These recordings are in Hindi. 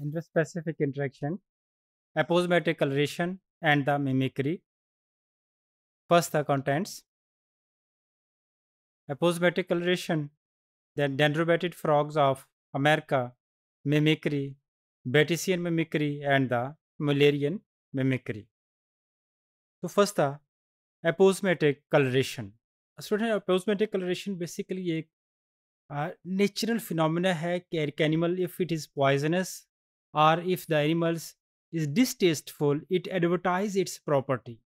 interspecific interaction, aposematic coloration, and the mimicry. First, the contents. Aposematic coloration, the dendrobatid frogs of America, mimicry, Batesian mimicry, and the Mullerian mimicry. So, first, the aposematic coloration. Student aposematic coloration basically एक नेचुरल फिनोमिना है कि animal if it is poisonous or if the animals is distasteful, it advertises its property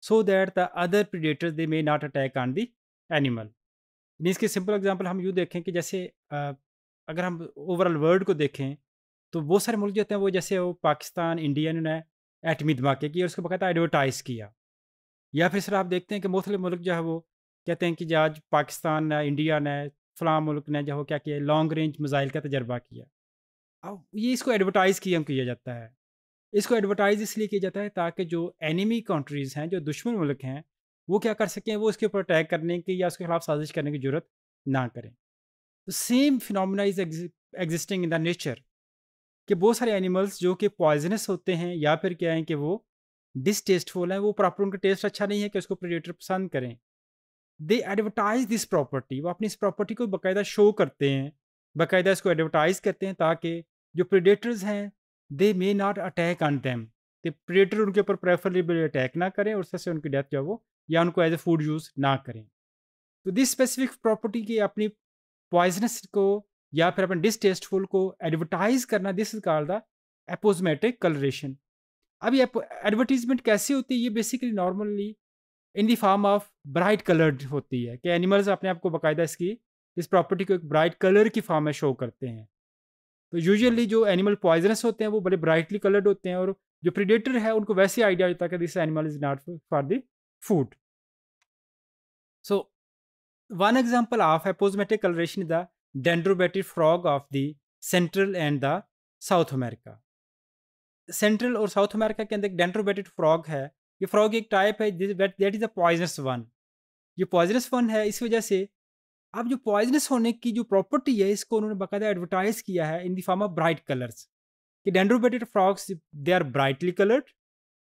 so that the other predators they may not attack on the animal. Means के सिंपल एग्जांपल हम यूँ देखें कि जैसे अगर हम ओवरऑल वर्ल्ड को देखें तो बहुत सारे मुल्क जो होते हैं वो जैसे वो पाकिस्तान इंडिया ने एटमी धमाके की और उसको बकायदा एडवर्टाइज़ किया या फिर सर आप देखते हैं कि मुख्तलिफ मुल्क जो है वो कहते हैं कि आज पाकिस्तान ने इंडिया ने फलां मुल्क ने जो क्या किया लॉन्ग रेंज मिज़ाइल का तजर्बा किया अब ये इसको एडवर्टाइज़ किया किया जाता है इसको एडवर्टाइज़ इसलिए किया जाता है ताकि जो एनिमी कंट्रीज़ हैं जो दुश्मन मुल्क हैं वो क्या कर सकें वो उसके ऊपर अटैक करने की या उसके खिलाफ साजिश करने की जरूरत ना करें तो same phenomena is existing in the nature कि बहुत सारे एनिमल्स जो कि पॉइजनस होते हैं या फिर क्या है कि वो डिसटेस्टफुल हैं वो प्रॉपर उनका टेस्ट अच्छा नहीं है कि उसको प्रोडेटर पसंद करें दे एडवर्टाइज दिस प्रॉपर्टी वो अपनी इस प्रॉपर्टी को बाकायदा शो करते हैं बाकायदा इसको एडवर्टाइज़ करते हैं ताकि जो प्रिडेटर्स हैं they may not attack on them तो प्रिडेटर उनके ऊपर प्रेफरेबली अटैक ना करें और उससे उनकी डेथ जो वो या उनको एज ए फूड यूज़ ना करें तो दिस स्पेसिफिक प्रॉपर्टी की अपनी पॉइजनस को या फिर अपने डिसटेस्टफुल को एडवर्टाइज करना this is called the aposematic coloration अब ये एडवर्टीजमेंट कैसी होती है ये basically normally in the form of bright coloured होती है कि एनिमल्स अपने आप को बाकायदा इसकी इस प्रॉपर्टी को एक ब्राइट कलर की फॉर्म में शो करते हैं तो यूजुअली जो एनिमल पॉइजनस होते हैं वो बड़े ब्राइटली कलर्ड होते हैं और जो प्रिडेटर है उनको वैसे आइडिया होता है कि this animal is not for the food so one example of aposematic coloration is the dendrobatid frog of the central and the south America central और साउथ अमेरिका के अंदर एक डेंड्रोबेटिक फ्रॉग है ये फ्रॉग एक टाइप है that is a poisonous one ये पॉइजनस वन है इस वजह से अब जो पॉइजनस होने की जो प्रॉपर्टी है इसको उन्होंने बाकायदा एडवर्टाइज किया है in the form of bright colours कि dendrobatid frogs they are brightly coloured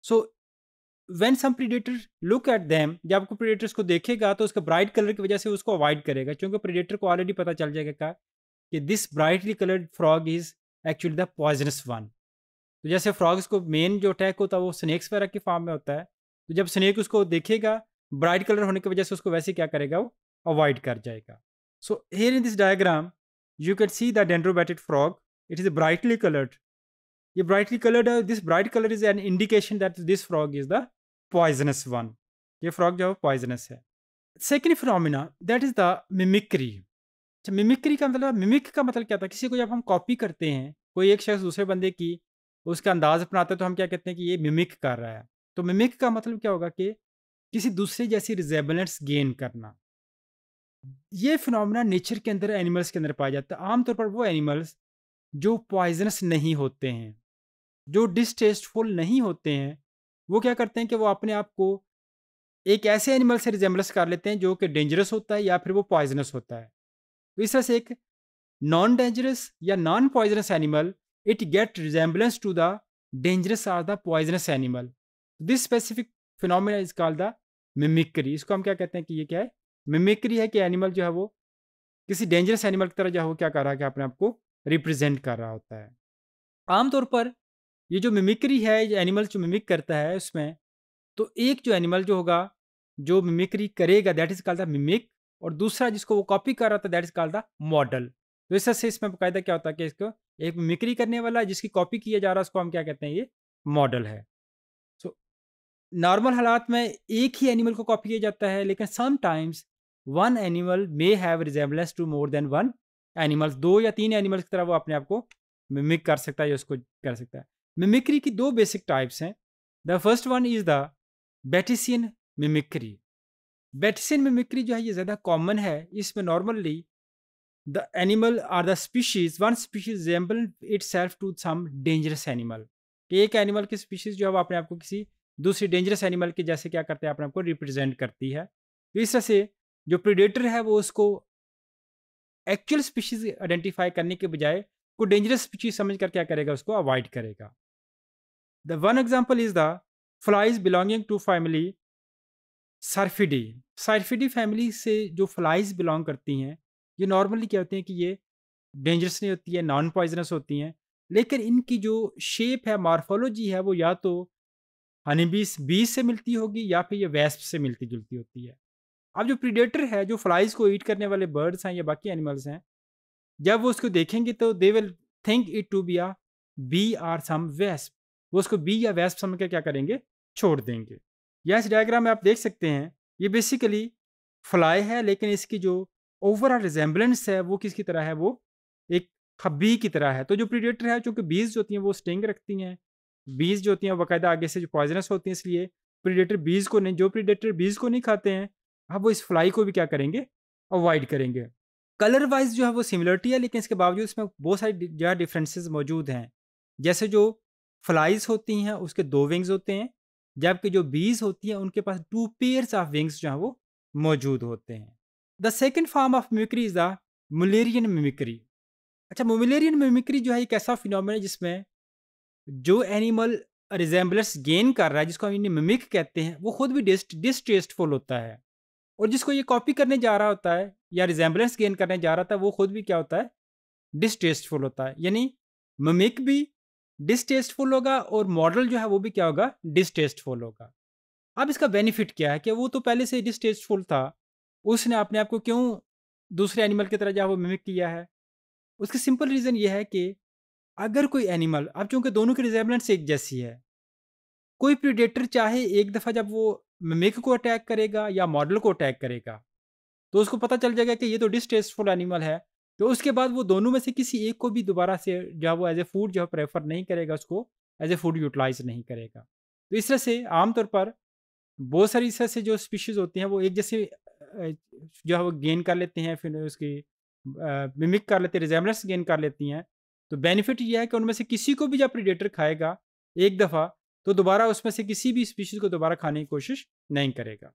so when some predator look at them जब आपको प्रीडेटर्स को देखेगा तो उसका ब्राइट कलर की वजह से उसको अवॉइड करेगा क्योंकि प्रीडेटर को ऑलरेडी पता चल जाएगा कि this brightly coloured frog is actually the poisonous one तो जैसे फ्रॉग्स को मेन जो अटैक होता है वो स्नैक्स वगैरह के फार्म में होता है तो जब स्नैक उसको देखेगा ब्राइट कलर होने की वजह से उसको वैसे क्या करेगा वो अवॉइड कर जाएगा so here in this diagram you can see the dendrobatic frog it is brightly coloured ये ब्राइटली कलर्ड है this bright colour is an indication that this frog is the poisonous one ये फ्रॉग जो है पॉइजनस है second phenomena that is the mimicry अच्छा मिमिक्री का मतलब मिमिक का मतलब क्या था किसी को जब हम कॉपी करते हैं कोई एक शख्स दूसरे बंदे की उसका अंदाज अपनाता है तो हम क्या कहते हैं कि ये मिमिक कर रहा है तो मिमिक का मतलब क्या होगा कि किसी दूसरे जैसी रिजेबलेंस गेन करना ये फिनोमेना नेचर के अंदर एनिमल्स के अंदर पाया जाता है आमतौर पर वो एनिमल्स जो पॉइजनस नहीं होते हैं जो डिसटेस्टफुल नहीं होते हैं वो क्या करते हैं कि वो अपने आप को एक ऐसे एनिमल से रिजेंबल्स कर लेते हैं जो कि डेंजरस होता है या फिर वो पॉइजनस होता है तो इस तरह से एक नॉन डेंजरस या non poisonous animal it get resemblance to the dangerous or the poisonous animal this specific phenomena is called the mimicry इसको हम क्या कहते हैं कि ये क्या है मिमिक्री है कि एनिमल जो है वो किसी डेंजरस एनिमल की तरह जो है वो क्या कर रहा है कि अपने आप को रिप्रेजेंट कर रहा होता है आमतौर पर ये जो मिमिक्री है ये एनिमल जो मिमिक करता है उसमें तो एक जो एनिमल जो होगा जो मिमिक्री करेगा that is called the mimic और दूसरा जिसको वो कॉपी कर रहा था that is called the model तो इस से इसमें बकायदा क्या होता है कि इसको एक मिमिक्री करने वाला जिसकी कॉपी किया जा रहा है उसको हम क्या कहते हैं ये मॉडल है सो नॉर्मल हालात में एक ही एनिमल को कॉपी किया जाता है लेकिन sometimes one animal may have resemblance to more than one animals दो या तीन एनिमल्स की तरह वो अपने आप को मिमिक कर सकता है या उसको कर सकता है मिमिक्री की दो बेसिक टाइप्स हैं the first one is the Batesian mimicry Batesian mimicry जो है ये ज़्यादा कॉमन है इसमें normally the animal or the species one species example itself to some dangerous animal एक एनिमल की स्पीशीज़ जो है वो अपने आप को किसी दूसरी डेंजरस एनिमल के जैसे क्या करते हैं अपने आप को रिप्रेजेंट करती है तो इस तरह से जो प्रीडेटर है वो उसको एक्चुअल स्पीशीज आइडेंटिफाई करने के बजाय को डेंजरस स्पीशीज समझ कर क्या करेगा उसको अवॉइड करेगा the one example is the flies belonging to family Syrphidae Syrphidae family से जो फ्लाइज बिलोंग करती हैं ये नॉर्मली क्या होती हैं कि ये डेंजरस नहीं होती है नॉन पॉइजनस होती हैं लेकिन इनकी जो शेप है मार्फोलोजी है वो या तो हनीबीस बीज से मिलती होगी या फिर ये वेस्प से मिलती जुलती होती है अब जो प्रीडेटर है जो फ्लाइज को ईट करने वाले बर्ड्स हैं या बाकी एनिमल्स हैं जब वो उसको देखेंगे तो they will think it to be a bee or some wasp वो उसको बी या वेस्प समझ कर क्या करेंगे छोड़ देंगे या इस डायग्राम में आप देख सकते हैं ये बेसिकली फ्लाई है लेकिन इसकी जो ओवरऑल रिजेंबलेंस है वो किसकी तरह है वो एक खब्बी की तरह है तो जो प्रीडेटर है चूँकि बीज जो होती हैं वो स्टिंग रखती हैं बीज जो होती हैं बाकायदा आगे से जो पॉइजनस होती हैं इसलिए प्रीडेटर बीज को नहीं जो प्रीडेटर बीज को नहीं खाते हैं अब वो इस फ्लाई को भी क्या करेंगे अवॉइड करेंगे कलर वाइज जो है वो सिमिलरिटी है लेकिन इसके बावजूद इसमें बहुत सारी जो है डिफ्रेंसेज मौजूद हैं जैसे जो फ्लाइज होती हैं उसके दो विंग्स होते हैं जबकि जो बीज होती हैं उनके पास टू पेयर्स ऑफ विंग्स जो हैं वो मौजूद होते हैं the second form of mimicry is the Mullerian mimicry अच्छा मुलेरियन मिमिक्री जो है एक ऐसा फिनोमिना है जिसमें जो एनिमल रिजेंबलेंस गेन कर रहा है जिसको हम इन्हें मिमिक कहते हैं वो खुद भी डिस्ट डिस्टेस्टफुल होता है और जिसको ये कॉपी करने जा रहा होता है या रिजेंबलेंस गेन करने जा रहा था वो खुद भी क्या होता है डिसटेस्टफुल होता है यानी ममिक भी डिस्टेस्टफुल होगा और मॉडल जो है वो भी क्या होगा डिसटेस्टफुल होगा अब इसका बेनिफिट क्या है कि वो तो पहले से डिस्टेस्टफुल था उसने अपने आप को क्यों दूसरे एनिमल की तरह जो वो मिमिक किया है उसकी सिंपल रीज़न ये है कि अगर कोई एनिमल अब चूंकि दोनों की रिजेबलेंस एक जैसी है कोई प्रीडेटर चाहे एक दफ़ा जब वो मेक को अटैक करेगा या मॉडल को अटैक करेगा तो उसको पता चल जाएगा कि ये तो डिसटेस्टफुल एनिमल है तो उसके बाद वो दोनों में से किसी एक को भी दोबारा से जो है वो एज ए फूड जो है प्रेफर नहीं करेगा उसको एज ए फूड यूटिलाइज नहीं करेगा तो इस तरह से आमतौर पर बहुत सारी इस तरह से जो स्पीशीज़ होती हैं वो एक जैसे जो है वो गेन कर लेते हैं फिर उसकी मिमिक कर लेते हैं रिजेमलेस गेन कर लेती हैं तो बेनिफिट यह है कि उनमें से किसी को भी जब प्रीडेटर खाएगा एक दफ़ा तो दोबारा उसमें से किसी भी स्पीशीज़ को दोबारा खाने की कोशिश नहीं करेगा